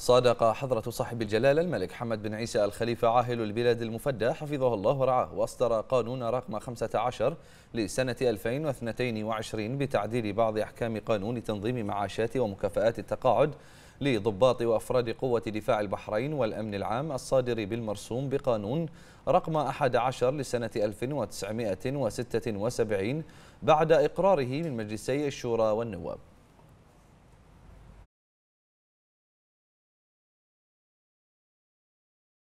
صادق حضرة صاحب الجلالة الملك حمد بن عيسى الخليفة عاهل البلاد المفدى حفظه الله ورعاه وأصدر قانون رقم 15 لسنة 2022 بتعديل بعض أحكام قانون تنظيم معاشات ومكافآت التقاعد لضباط وأفراد قوة دفاع البحرين والأمن العام الصادر بالمرسوم بقانون رقم 11 لسنة 1976 بعد إقراره من مجلسي الشورى والنواب